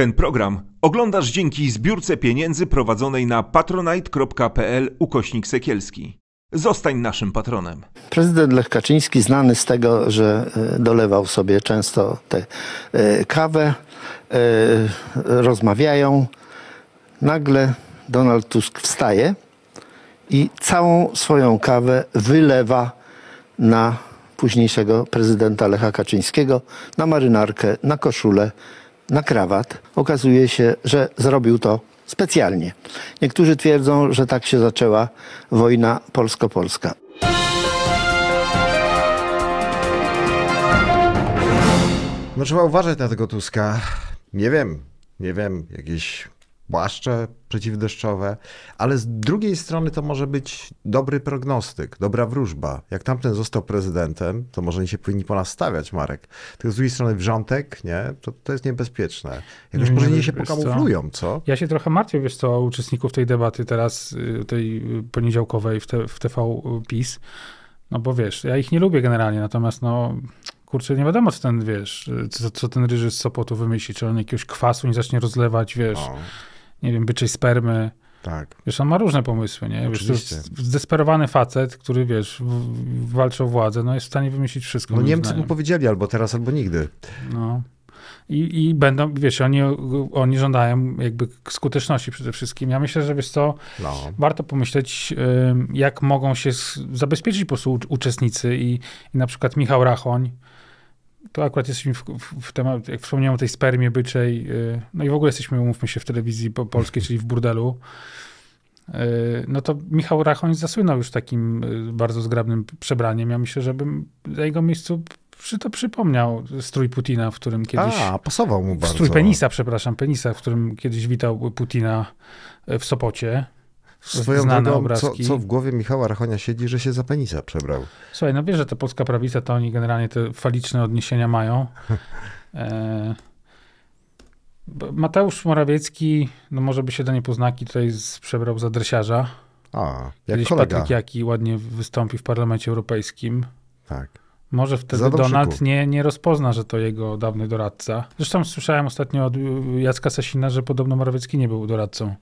Ten program oglądasz dzięki zbiórce pieniędzy prowadzonej na patronite.pl ukośnik sekielski. Zostań naszym patronem. Prezydent Lech Kaczyński znany z tego, że e, dolewał sobie często tę e, kawę, e, rozmawiają. Nagle Donald Tusk wstaje i całą swoją kawę wylewa na późniejszego prezydenta Lecha Kaczyńskiego, na marynarkę, na koszulę, na krawat, okazuje się, że zrobił to specjalnie. Niektórzy twierdzą, że tak się zaczęła wojna polsko-polska. No trzeba uważać na tego Tuska. Nie wiem, nie wiem, jakieś płaszcze przeciwdeszczowe, ale z drugiej strony to może być dobry prognostyk, dobra wróżba. Jak tamten został prezydentem, to może nie się powinni po nas stawiać, Marek. Tylko z drugiej strony wrzątek, nie? To, to jest niebezpieczne. Jakoś nie, może nie się pokamuflują, co? co? Ja się trochę martwię, wiesz co, uczestników tej debaty teraz, y, tej y, poniedziałkowej w, te, w TV y, PiS, no bo wiesz, ja ich nie lubię generalnie, natomiast no kurczę, nie wiadomo, co ten, wiesz, co, co ten ryży z Sopotu wymyśli, czy on jakiegoś kwasu nie zacznie rozlewać, wiesz. No nie wiem, byczej spermy. Tak. Wiesz, on ma różne pomysły, nie? Oczywiście. zdesperowany facet, który, wiesz, walczy o władzę, no jest w stanie wymyślić wszystko. No Niemcy mu powiedzieli albo teraz, albo nigdy. No. I, I, będą, wiesz, oni, oni żądają jakby skuteczności przede wszystkim. Ja myślę, że wiesz co, no. warto pomyśleć, jak mogą się zabezpieczyć po prostu uczestnicy i, i na przykład Michał Rachoń, to akurat jesteśmy w, w, w temat, jak wspomniałem o tej spermie byczej, yy, no i w ogóle jesteśmy, umówmy się, w telewizji polskiej, czyli w burdelu. Y, no to Michał Rachoń zasłynął już takim y, bardzo zgrabnym przebraniem. Ja myślę, żebym na jego miejscu przy to przypomniał strój Putina, w którym kiedyś. A, pasował mu bardzo. Strój penisa, przepraszam, penisa, w którym kiedyś witał Putina y, w Sopocie swoją drogą, co, co, w głowie Michała Rachonia siedzi, że się za penisa przebrał. Słuchaj, no wiesz, że ta polska prawica, to oni generalnie te faliczne odniesienia mają. E... Mateusz Morawiecki, no może by się do niepoznaki tutaj przebrał za dresiarza. A, jak Kiedyś kolega. Patryk Jaki ładnie wystąpi w Parlamencie Europejskim. Tak. Może wtedy Donald nie, nie rozpozna, że to jego dawny doradca. Zresztą słyszałem ostatnio od Jacka Sasina, że podobno Morawiecki nie był doradcą.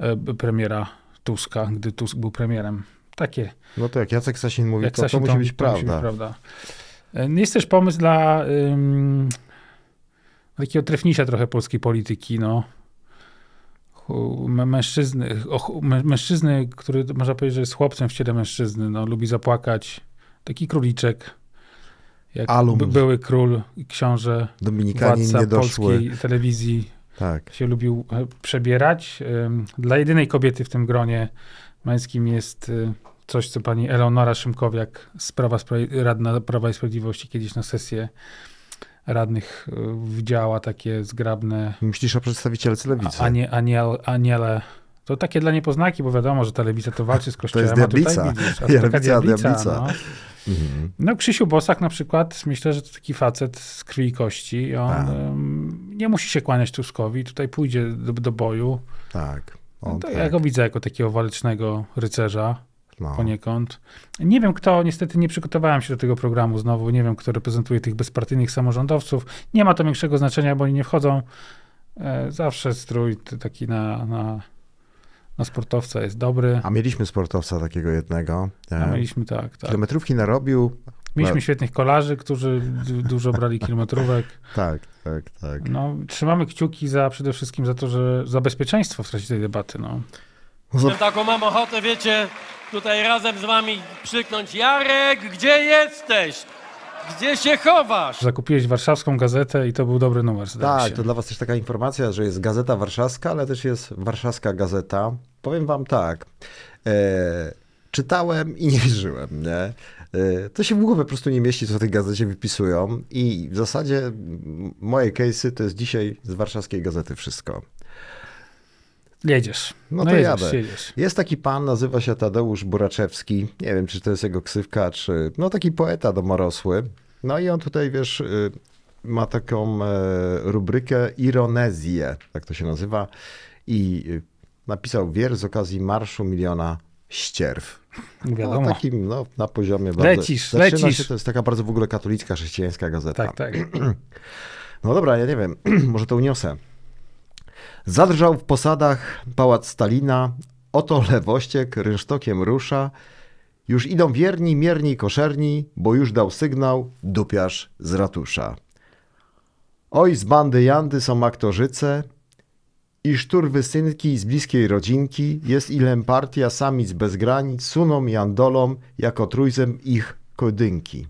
E, premiera Tuska, gdy Tusk był premierem. Takie. No to jak Jacek Sasin mówi, jak to, Sasin, to, musi to, być to prawda. Musi być prawda. E, no jest też pomysł dla um, takiego trefnisia trochę polskiej polityki, no. Mężczyzny, mężczyzny, który można powiedzieć, że jest chłopcem w ciele mężczyzny, no, lubi zapłakać. Taki króliczek, jak Alum. były król, książę, Dominikanin władca nie polskiej telewizji tak. Się lubił e, przebierać. Dla jedynej kobiety w tym gronie męskim jest e, coś, co pani Eleonora Szymkowiak, sprawa, radna Prawa i Sprawiedliwości, kiedyś na sesję radnych e, widziała takie zgrabne. Myślisz o przedstawicielce lewicy? A, aniel, aniele. To takie dla niepoznaki, bo wiadomo, że ta lewica to walczy z kościołem. To jest diablica. diablica. No. Mhm. no. Krzysiu Bosak na przykład, myślę, że to taki facet z krwi i kości. On, tak nie musi się kłaniać Tuskowi, tutaj pójdzie do, do boju. Tak. no to tak. Ja go widzę jako takiego walecznego rycerza no. poniekąd. Nie wiem kto, niestety nie przygotowałem się do tego programu znowu, nie wiem kto reprezentuje tych bezpartyjnych samorządowców. Nie ma to większego znaczenia, bo oni nie wchodzą. E, zawsze strój taki na, na, na sportowca jest dobry. A mieliśmy sportowca takiego jednego. A mieliśmy, tak, tak. Kilometrówki narobił, Mieliśmy tak. świetnych kolarzy, którzy dużo brali kilometrówek. tak, tak, tak. No, trzymamy kciuki za przede wszystkim za to, że za bezpieczeństwo w trakcie tej debaty. No. Taką mam ochotę, wiecie, tutaj razem z wami przyknąć Jarek, gdzie jesteś? Gdzie się chowasz? Zakupiłeś warszawską gazetę i to był dobry numer. Tak, się. to dla was też taka informacja, że jest Gazeta Warszawska, ale też jest Warszawska Gazeta. Powiem wam tak, e, czytałem i nie żyłem, nie? E, to się w głowie po prostu nie mieści, co w tej gazecie wypisują. I w zasadzie moje case'y to jest dzisiaj z warszawskiej gazety wszystko. Jedziesz. No, no to jedziesz, jadę. Jedziesz. Jest taki pan, nazywa się Tadeusz Buraczewski. Nie wiem, czy to jest jego ksywka, czy. No taki poeta domorosły. No i on tutaj, wiesz, y, ma taką e, rubrykę Ironezję, tak to się nazywa. I y, napisał wiersz z okazji Marszu Miliona ścierw. Wiadomo. No, takim, no, na poziomie lecisz, bardzo... Lecisz, lecisz. Się, to jest taka bardzo w ogóle katolicka, chrześcijańska gazeta. Tak, tak. No dobra, ja nie wiem, może to uniosę. Zadrżał w posadach pałac Stalina, oto lewościek rynsztokiem rusza, już idą wierni, mierni, koszerni, bo już dał sygnał dupiarz z ratusza. Oj, z bandy Jandy są aktorzyce, i synki z bliskiej rodzinki, jest ilem partia samic bez granic, suną i andolom jako trójzem ich kodynki.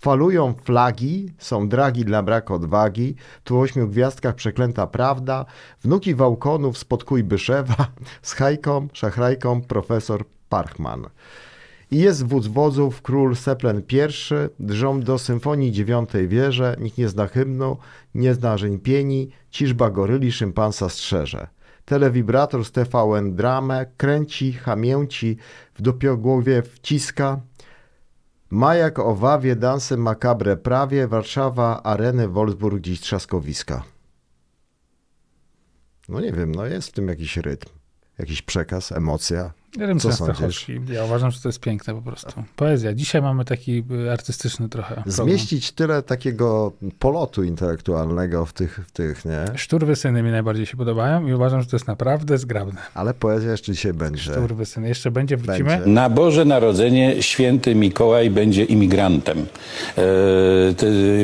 Falują flagi, są dragi dla braku odwagi, tu ośmiu gwiazdkach przeklęta prawda, wnuki wałkonów spod byszewa z hajką, szachrajką profesor Parchman. I jest wódz wodzów, król Seplen I, drżą do symfonii dziewiątej wieże, nikt nie zna hymnu, nie zna żeń pieni, ciżba goryli szympansa strzeże. Telewibrator z TVN dramę kręci, hamięci, w dopiogłowie wciska. Ma jak owawie dansy makabre prawie, Warszawa, areny, Wolfsburg, dziś trzaskowiska. No nie wiem, no jest w tym jakiś rytm. Jakiś przekaz, emocja? Ja co sądzisz? Ja uważam, że to jest piękne po prostu. Poezja. Dzisiaj mamy taki y, artystyczny trochę. Zmieścić tyle takiego polotu intelektualnego w tych, w tych nie? syny mi najbardziej się podobają i uważam, że to jest naprawdę zgrabne. Ale poezja jeszcze dzisiaj będzie. szturwy syny Jeszcze będzie, wrócimy. Będzie. Na Boże Narodzenie święty Mikołaj będzie imigrantem. E,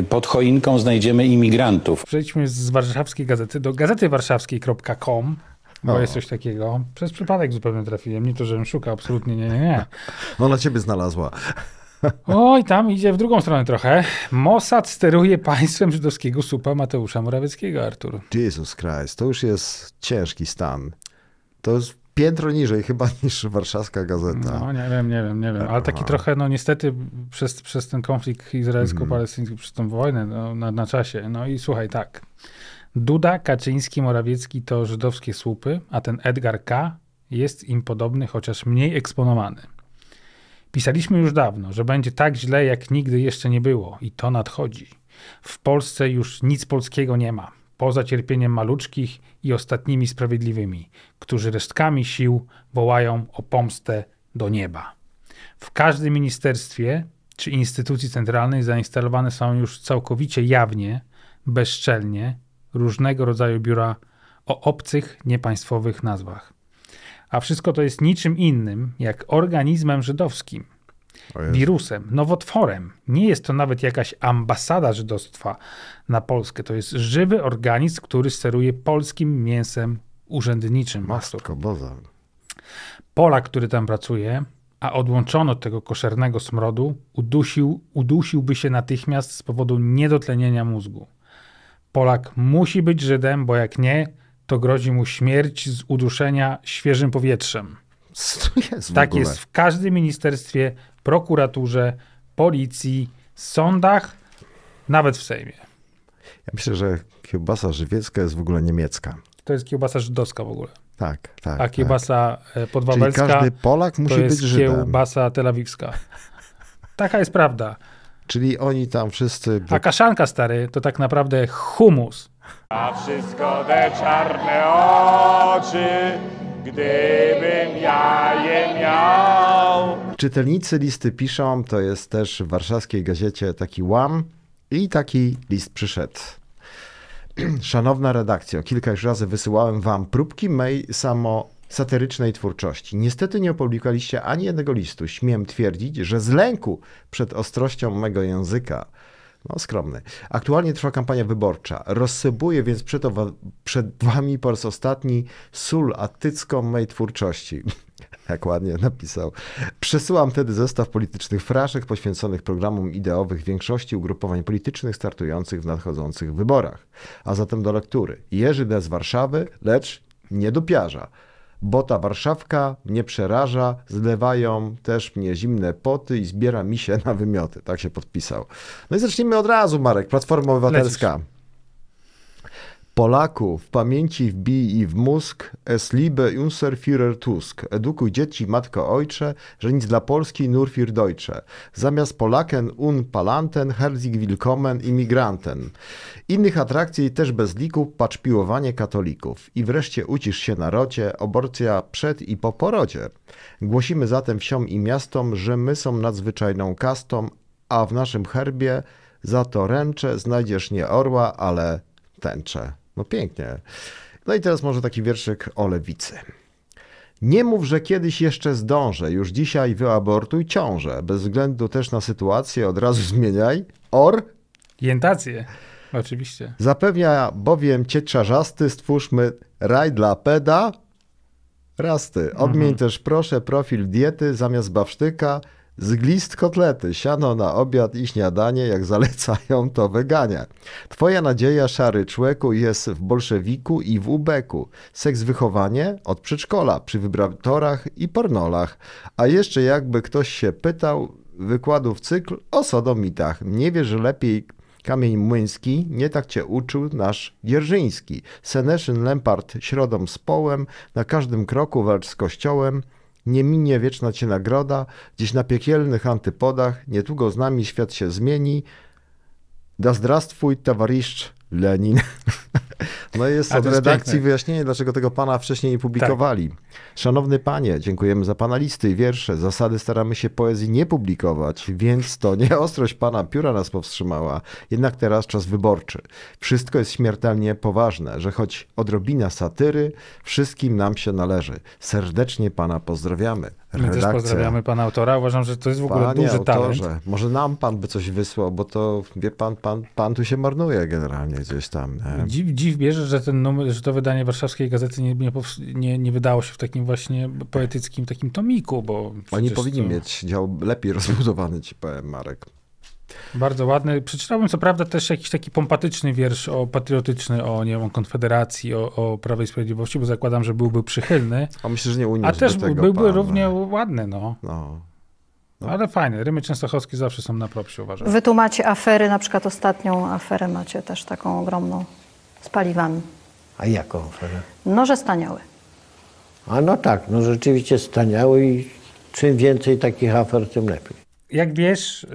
pod choinką znajdziemy imigrantów. Przejdźmy z warszawskiej gazety do gazety warszawskiej.com. No. Bo jest coś takiego. Przez przypadek zupełnie trafiłem. Nie to, żebym szukał, absolutnie nie, nie, nie. No ona ciebie znalazła. Oj, tam idzie w drugą stronę trochę. Mossad steruje państwem żydowskiego supa Mateusza Morawieckiego, Artur. Jesus Christ, to już jest ciężki stan. To jest piętro niżej chyba niż warszawska gazeta. No nie wiem, nie wiem, nie wiem. Ale taki Aha. trochę, no niestety przez, przez ten konflikt izraelsko-palestyński, mm. przez tą wojnę no, na, na czasie. No i słuchaj, tak. Duda, Kaczyński, Morawiecki to żydowskie słupy, a ten Edgar K. jest im podobny, chociaż mniej eksponowany. Pisaliśmy już dawno, że będzie tak źle, jak nigdy jeszcze nie było, i to nadchodzi. W Polsce już nic polskiego nie ma, poza cierpieniem maluczkich i ostatnimi sprawiedliwymi, którzy resztkami sił wołają o pomstę do nieba. W każdym ministerstwie czy instytucji centralnej zainstalowane są już całkowicie jawnie, bezczelnie różnego rodzaju biura o obcych, niepaństwowych nazwach. A wszystko to jest niczym innym jak organizmem żydowskim. Wirusem, nowotworem. Nie jest to nawet jakaś ambasada żydostwa na Polskę. To jest żywy organizm, który steruje polskim mięsem urzędniczym. Mastko Boza. Polak, który tam pracuje, a odłączono tego koszernego smrodu, udusił, udusiłby się natychmiast z powodu niedotlenienia mózgu. Polak musi być Żydem, bo jak nie, to grozi mu śmierć z uduszenia świeżym powietrzem. Jest tak jest w każdym ministerstwie, prokuraturze, policji, sądach, nawet w Sejmie. Ja myślę, że kiełbasa żywiecka jest w ogóle niemiecka. To jest kiełbasa żydowska w ogóle. Tak, tak. A tak. kiełbasa tak. Czyli każdy Polak musi to być jest Żydem. kiełbasa telawicka. Taka jest prawda. Czyli oni tam wszyscy... A kaszanka, stary, to tak naprawdę humus. A wszystko te czarne oczy, gdybym ja je miał. Czytelnicy listy piszą, to jest też w warszawskiej gazecie taki łam i taki list przyszedł. Szanowna redakcja, kilka już razy wysyłałem wam próbki mej samo satyrycznej twórczości. Niestety nie opublikowaliście ani jednego listu. Śmiem twierdzić, że z lęku przed ostrością mego języka no, skromny. Aktualnie trwa kampania wyborcza. Rozsypuje więc przed, owa- przed wami po raz ostatni sól attycką mej twórczości. Jak ładnie napisał. Przesyłam wtedy zestaw politycznych fraszek poświęconych programom ideowych większości ugrupowań politycznych startujących w nadchodzących wyborach. A zatem do lektury. Jerzy D. z Warszawy, lecz nie do piarza bo ta Warszawka mnie przeraża, zlewają też mnie zimne poty i zbiera mi się na wymioty. Tak się podpisał. No i zacznijmy od razu, Marek, Platforma Obywatelska. Lecisz. Polaku, w pamięci wbij i w mózg, es liebe unser Führer Tusk. Edukuj dzieci, matko ojcze, że nic dla Polski nur für Deutsche. Zamiast Polaken un Palanten, Herzig Willkommen, imigranten. Innych atrakcji też bez liku, patrz piłowanie katolików. I wreszcie ucisz się narodzie, aborcja przed i po porodzie. Głosimy zatem wsiom i miastom, że my są nadzwyczajną kastą, a w naszym herbie za to ręcze znajdziesz nie orła, ale Tęcze. No pięknie. No i teraz może taki wierszyk o lewicy. Nie mów, że kiedyś jeszcze zdążę, już dzisiaj wyabortuj ciążę. Bez względu też na sytuację od razu zmieniaj. Or? Jętację. Oczywiście. Zapewnia bowiem cię czarzasty, stwórzmy raj dla peda, rasty. Mhm. Odmień mhm. też proszę profil diety zamiast bawsztyka, Zglist kotlety, siano na obiad i śniadanie, jak zalecają to wegania. Twoja nadzieja, szary człeku, jest w bolszewiku i w ubeku. Seks wychowanie od przedszkola, przy wybratorach i pornolach. A jeszcze jakby ktoś się pytał, wykładów cykl o sodomitach. Nie wiesz że lepiej Kamień Młyński, nie tak cię uczył nasz Dzierżyński. Seneszyn Lempart środą z połem, na każdym kroku walcz z kościołem, nie minie wieczna cię nagroda, gdzieś na piekielnych antypodach, niedługo z nami świat się zmieni. Da zdrastwój, towarzysz, Lenin. No i jest od redakcji piękne. wyjaśnienie, dlaczego tego pana wcześniej nie publikowali. Tak. Szanowny panie, dziękujemy za pana listy i wiersze. Zasady staramy się poezji nie publikować, więc to nie ostrość pana pióra nas powstrzymała. Jednak teraz czas wyborczy. Wszystko jest śmiertelnie poważne, że choć odrobina satyry, wszystkim nam się należy. Serdecznie pana pozdrawiamy redakcja. My też pozdrawiamy pana autora. Uważam, że to jest w ogóle Panie duży autorze, talent. Może nam pan by coś wysłał, bo to wie pan, pan, pan tu się marnuje generalnie gdzieś tam. Nie? Dziw, dziw bierze, że, ten numer, że to wydanie warszawskiej gazety nie, nie, nie, wydało się w takim właśnie poetyckim takim tomiku, bo... Oni powinni to... mieć dział lepiej rozbudowany, ci powiem, Marek. Bardzo ładny. Przeczytałem co prawda też jakiś taki pompatyczny wiersz o patriotyczny, o nie wiem, o Konfederacji, o, o Prawej Sprawiedliwości, bo zakładam, że byłby przychylny. A myślę, że nie uniósł A też tego, byłby pan, równie no. ładny, no. no. No. Ale fajne, rymy częstochowskie zawsze są na propsie, uważam. Wy tu macie afery, na przykład ostatnią aferę macie też taką ogromną z paliwami. A jaką aferę? No, że staniały. A no tak, no rzeczywiście staniały i czym więcej takich afer, tym lepiej jak wiesz, y,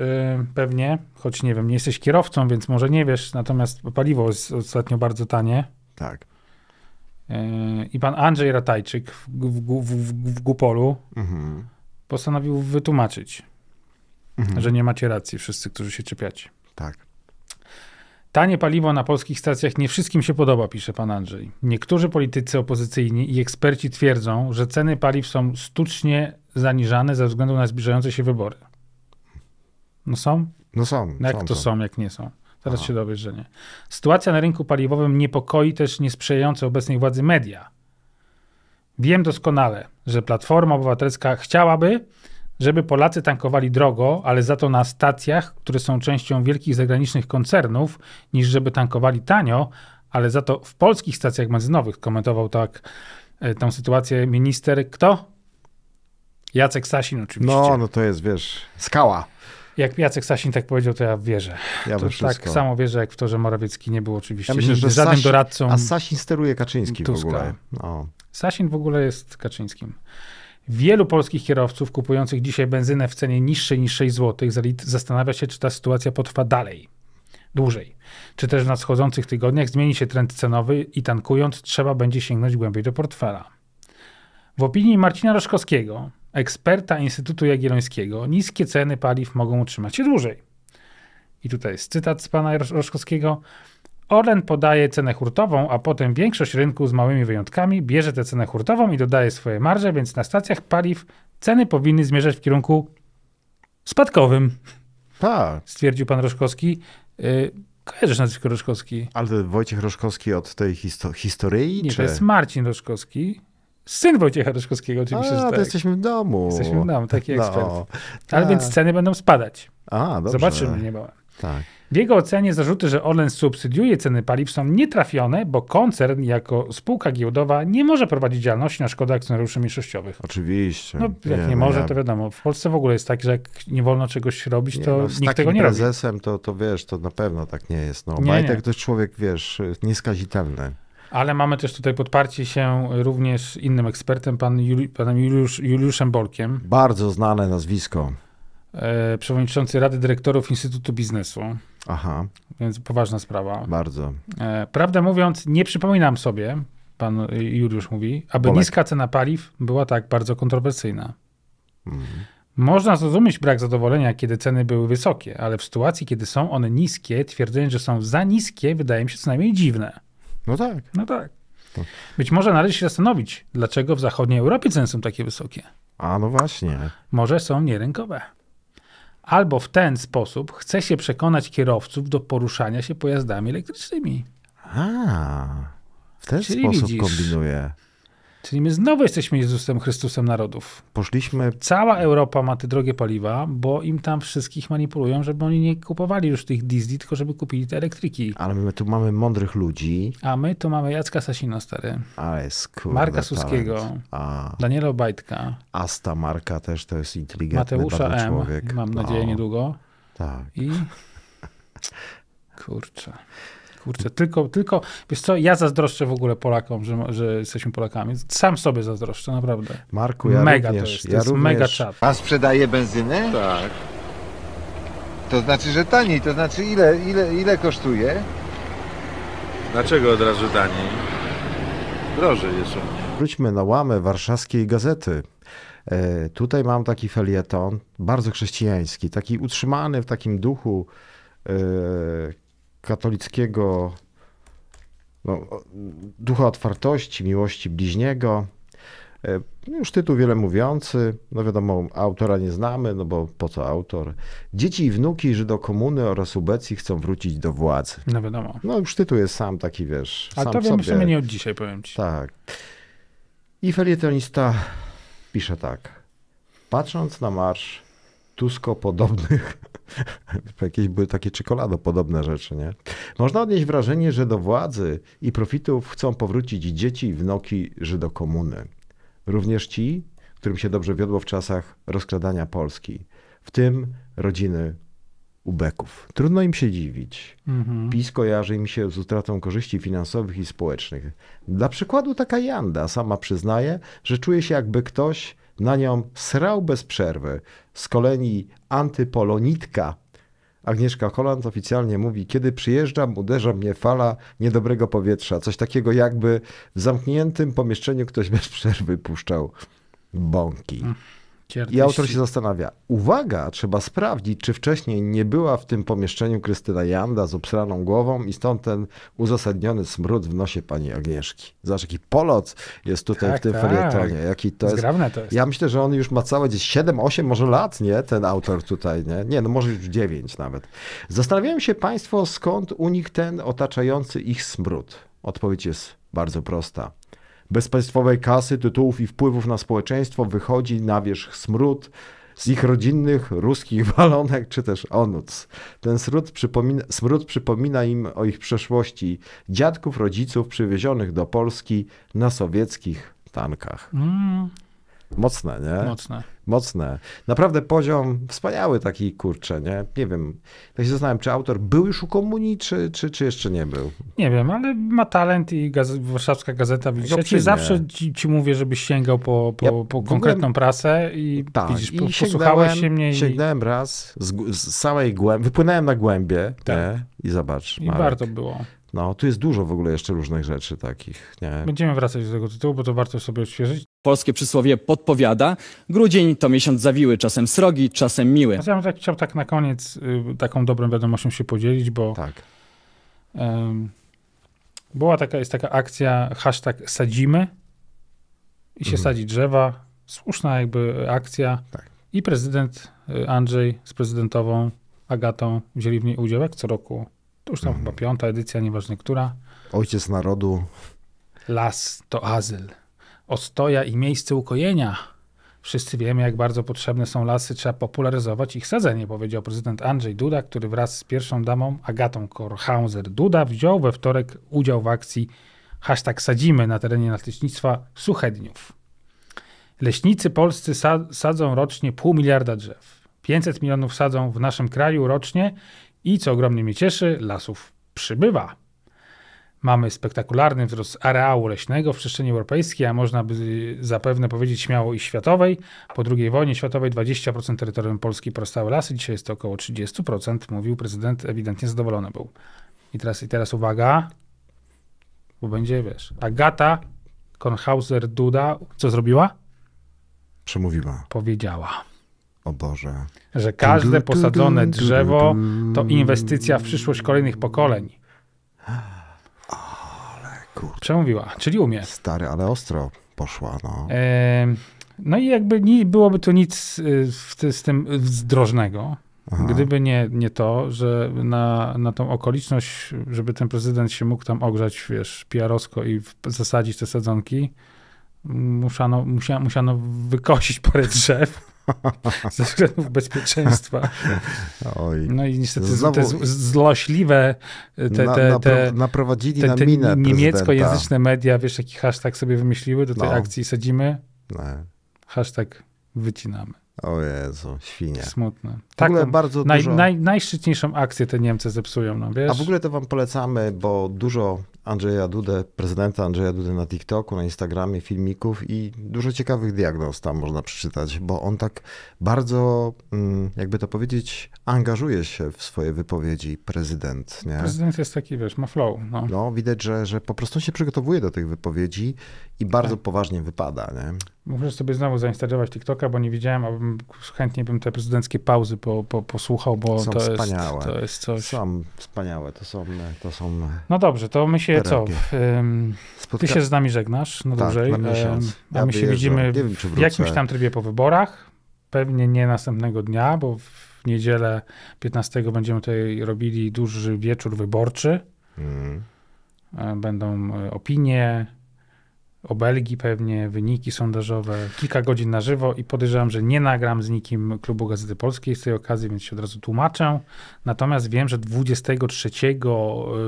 pewnie, choć nie wiem, nie jesteś kierowcą, więc może nie wiesz, natomiast paliwo jest ostatnio bardzo tanie. Tak. Y, I pan Andrzej Ratajczyk w, w, w, w Gupolu mhm. postanowił wytłumaczyć, mhm. że nie macie racji wszyscy, którzy się czepiacie. Tak. Tanie paliwo na polskich stacjach nie wszystkim się podoba, pisze pan Andrzej. Niektórzy politycy opozycyjni i eksperci twierdzą, że ceny paliw są sztucznie zaniżane ze względu na zbliżające się wybory. No są? No są. No jak są, to są. są, jak nie są. Teraz Aha. się dowiesz, że nie. Sytuacja na rynku paliwowym niepokoi też niesprzyjające obecnej władzy media. Wiem doskonale, że Platforma Obywatelska chciałaby, żeby Polacy tankowali drogo, ale za to na stacjach, które są częścią wielkich zagranicznych koncernów, niż żeby tankowali tanio, ale za to w polskich stacjach benzynowych. Komentował tak e, tą sytuację minister kto? Jacek Sasin oczywiście. No, no to jest, wiesz, skała. Jak Jacek Sasin tak powiedział, to ja wierzę. Ja to tak samo wierzę, jak w to, że Morawiecki nie był oczywiście ja myślę, że żadnym Sasin, doradcą. A Sasin steruje Kaczyńskim Tuska. w ogóle. No. Sasin w ogóle jest Kaczyńskim. Wielu polskich kierowców kupujących dzisiaj benzynę w cenie niższej niż 6 zł zastanawia się, czy ta sytuacja potrwa dalej, dłużej. Czy też w nadchodzących tygodniach zmieni się trend cenowy i tankując trzeba będzie sięgnąć głębiej do portfela. W opinii Marcina Roszkowskiego, eksperta Instytutu Jagiellońskiego niskie ceny paliw mogą utrzymać się dłużej. I tutaj jest cytat z pana Roszkowskiego. Orlen podaje cenę hurtową, a potem większość rynku z małymi wyjątkami bierze tę cenę hurtową i dodaje swoje marże, więc na stacjach paliw ceny powinny zmierzać w kierunku spadkowym. Tak. Stwierdził pan Roszkowski. Y, kojarzysz nazwisko Roszkowski. Ale Wojciech Roszkowski od tej histo- historii? Nie, czy? to jest Marcin Roszkowski. Syn Wojciecha ruszkowskiego oczywiście, A, że to tak. jesteśmy w domu. Jesteśmy w domu, taki no, ekspert. Tak. Ale więc ceny będą spadać. A, dobrze. Zobaczymy niebawem. Tak. W jego ocenie zarzuty, że Orlen subsydiuje ceny paliw są nietrafione, bo koncern jako spółka giełdowa nie może prowadzić działalności na szkodę akcjonariuszy mniejszościowych. Oczywiście. No, jak nie, nie no może, to wiadomo. W Polsce w ogóle jest tak, że jak nie wolno czegoś robić, to no, nikt tego nie robi. Z prezesem to, to wiesz, to na pewno tak nie jest. No, nie, Majtek nie. to człowiek, wiesz, nieskazitelny. Ale mamy też tutaj podparcie się również innym ekspertem, pan Juli, panem Juliusz, Juliuszem Bolkiem. Bardzo znane nazwisko. E, przewodniczący Rady Dyrektorów Instytutu Biznesu. Aha. Więc poważna sprawa. Bardzo. E, prawdę mówiąc, nie przypominam sobie, pan Juliusz mówi, aby Bolek. niska cena paliw była tak bardzo kontrowersyjna. Mhm. Można zrozumieć brak zadowolenia, kiedy ceny były wysokie, ale w sytuacji, kiedy są one niskie, twierdzenie, że są za niskie, wydaje mi się co najmniej dziwne. No tak. No tak. Być może należy się zastanowić, dlaczego w zachodniej Europie ceny są takie wysokie. A no właśnie. Może są nierynkowe. Albo w ten sposób chce się przekonać kierowców do poruszania się pojazdami elektrycznymi. A, w ten Czyli sposób widzisz, kombinuje. Czyli my znowu jesteśmy Jezusem Chrystusem narodów. Poszliśmy. Cała Europa ma te drogie paliwa, bo im tam wszystkich manipulują, żeby oni nie kupowali już tych diesli, tylko żeby kupili te elektryki. Ale my tu mamy mądrych ludzi. A my tu mamy Jacka Sasina, stary. Ale skurwa. Marka Suskiego. A. Daniela Bajtka. Asta Marka też to jest inteligentny Mateusza M, człowiek. Mam nadzieję no. niedługo. Tak. I. Kurczę kurczę, tylko, tylko, wiesz co, ja zazdroszczę w ogóle Polakom, że, że jesteśmy Polakami. Sam sobie zazdroszczę, naprawdę. Marku, ja mega również, to jest, to ja jest również. mega czat. A sprzedaje benzyny? Tak. To znaczy, że taniej, to znaczy ile, ile, ile kosztuje? Dlaczego od razu taniej? Drożej jest on. Wróćmy na łamę warszawskiej gazety. E, tutaj mam taki felieton, bardzo chrześcijański, taki utrzymany w takim duchu e, katolickiego no, ducha otwartości, miłości bliźniego. E, no już tytuł wiele mówiący, no wiadomo, autora nie znamy, no bo po co autor? Dzieci i wnuki Żydokomuny oraz ubecji chcą wrócić do władzy. No wiadomo. No już tytuł jest sam taki, wiesz, A sam to wiem sobie. w nie od dzisiaj, powiem ci. Tak. I felietonista pisze tak. Patrząc na marsz Tusko podobnych. Jakieś były takie czekoladopodobne rzeczy, nie? Można odnieść wrażenie, że do władzy i profitów chcą powrócić dzieci i wnuki Żydokomuny. Również ci, którym się dobrze wiodło w czasach rozkradania Polski, w tym rodziny ubeków. Trudno im się dziwić. Mhm. PiS kojarzy im się z utratą korzyści finansowych i społecznych. Dla przykładu taka Janda sama przyznaje, że czuje się jakby ktoś na nią srał bez przerwy. Z kolei antypolonitka Agnieszka Holland oficjalnie mówi, kiedy przyjeżdżam, uderza mnie fala niedobrego powietrza. Coś takiego jakby w zamkniętym pomieszczeniu ktoś bez przerwy puszczał bąki. I autor się zastanawia, uwaga, trzeba sprawdzić, czy wcześniej nie była w tym pomieszczeniu Krystyna Janda z obsraną głową i stąd ten uzasadniony smród w nosie pani Agnieszki. Zobacz, jaki polot jest tutaj tak, w tym tak. felietonie. Jaki to jest. to jest. Ja myślę, że on już ma całe gdzieś 7, 8 może lat, nie? Ten autor tutaj, nie? Nie, no może już 9 nawet. Zastanawiają się państwo, skąd u nich ten otaczający ich smród. Odpowiedź jest bardzo prosta. Bez państwowej kasy, tytułów i wpływów na społeczeństwo wychodzi na wierzch smród z ich rodzinnych ruskich walonek czy też onuc. Ten smród przypomina, smród przypomina im o ich przeszłości dziadków, rodziców przywiezionych do Polski na sowieckich tankach. Mm. Mocne, nie? Mocne. Mocne. Naprawdę poziom wspaniały taki, kurczę, nie? Nie wiem. Tak się zastanawiam, czy autor był już u komunii, czy, czy, czy jeszcze nie był? Nie wiem, ale ma talent i gaz Warszawska Gazeta widzisz, ja ci zawsze ci, ci, mówię, żebyś sięgał po, po, ja po konkretną ogóle... prasę i tak, widzisz, i posłuchałeś się mnie. I... raz z, z samej głębi, wypłynąłem na głębie tak. nie? i zobacz. I Marek. warto było. No, tu jest dużo w ogóle jeszcze różnych rzeczy takich. Nie? Będziemy wracać do tego tytułu, bo to warto sobie odświeżyć polskie przysłowie podpowiada. Grudzień to miesiąc zawiły, czasem srogi, czasem miły. Znaczy, ja bym tak, chciał tak na koniec y, taką dobrą wiadomością się podzielić, bo tak. um, była taka, jest taka akcja hashtag sadzimy i się mhm. sadzi drzewa. Słuszna jakby akcja. Tak. I prezydent y, Andrzej z prezydentową Agatą wzięli w niej udział, jak co roku. To już tam mhm. chyba piąta edycja, nieważne która. Ojciec narodu. Las to azyl ostoja i miejsce ukojenia. Wszyscy wiemy, jak bardzo potrzebne są lasy, trzeba popularyzować ich sadzenie, powiedział prezydent Andrzej Duda, który wraz z pierwszą damą Agatą Korhauser-Duda wziął we wtorek udział w akcji hashtag Sadzimy na terenie leśnictwa Suchedniów. Leśnicy polscy sadzą rocznie pół miliarda drzew. 500 milionów sadzą w naszym kraju rocznie i, co ogromnie mnie cieszy, lasów przybywa. Mamy spektakularny wzrost areału leśnego w przestrzeni europejskiej, a można by zapewne powiedzieć śmiało i światowej. Po II wojnie światowej 20% terytorium Polski pozostały lasy, dzisiaj jest to około 30%, mówił prezydent, ewidentnie zadowolony był. I teraz, i teraz uwaga, bo będzie, wiesz, Agata Konhauser-Duda, co zrobiła? Przemówiła. Powiedziała. O Boże. Że każde posadzone drzewo to inwestycja w przyszłość kolejnych pokoleń. Kurde. Przemówiła, czyli umie. Stary, ale ostro poszła, no. E, no i jakby nie byłoby tu nic y, w, z tym y, zdrożnego, Aha. Gdyby nie, nie to, że na, na tą okoliczność, żeby ten prezydent się mógł tam ogrzać, wiesz, pijarosko i zasadzić te sadzonki, musiano, musia, musiano wykosić parę drzew. ze względów bezpieczeństwa. Oj. No i niestety Znowu... te złośliwe te, na, te, te, naprowadzili te, te, na minę niemieckojęzyczne media, wiesz jaki hashtag sobie wymyśliły do tej no. akcji sadzimy? No. Hashtag wycinamy. O Jezu, świnie. Smutne. Tak, bardzo naj, dużo... naj, najszczytniejszą akcję te Niemcy zepsują, no wiesz? A w ogóle to wam polecamy, bo dużo Andrzeja Dudę, prezydenta Andrzeja Dudy na TikToku, na Instagramie, filmików i dużo ciekawych diagnoz tam można przeczytać, bo on tak bardzo, mm, jakby to powiedzieć, angażuje się w swoje wypowiedzi prezydent. Nie? Prezydent jest taki, wiesz, ma flow. No, no widać, że, że po prostu się przygotowuje do tych wypowiedzi i bardzo tak. poważnie wypada. Nie? Muszę sobie znowu zainstalować TikToka, bo nie widziałem, a chętnie bym te prezydenckie pauzy po, po, posłuchał, bo są to, wspaniałe. Jest, to jest coś. Są wspaniałe, to są, to są. No dobrze, to my się co? Ym, Spotka... Ty się z nami żegnasz no tak, dłużej. Na miesiąc. Ja a my się widzimy wiem, w jakimś tam trybie po wyborach. Pewnie nie następnego dnia, bo w niedzielę 15 będziemy tutaj robili duży wieczór wyborczy. Mm. E, będą e, opinie obelgi pewnie, wyniki sondażowe, kilka godzin na żywo i podejrzewam, że nie nagram z nikim Klubu Gazety Polskiej z tej okazji, więc się od razu tłumaczę. Natomiast wiem, że 23 e,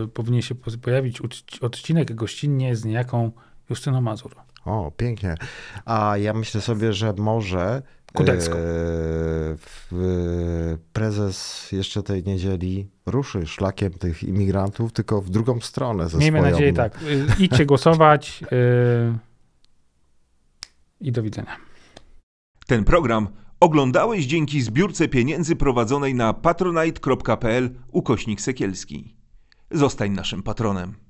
powinien się pojawić odcinek gościnnie z niejaką Justyną Mazurą. O, pięknie. A ja myślę sobie, że może e, e, Prezes jeszcze tej niedzieli ruszy szlakiem tych imigrantów, tylko w drugą stronę. Ze Miejmy swoją... nadzieję, tak. Idźcie głosować. E, I do widzenia. Ten program oglądałeś dzięki zbiórce pieniędzy prowadzonej na patronite.pl ukośnik Sekielski. Zostań naszym patronem.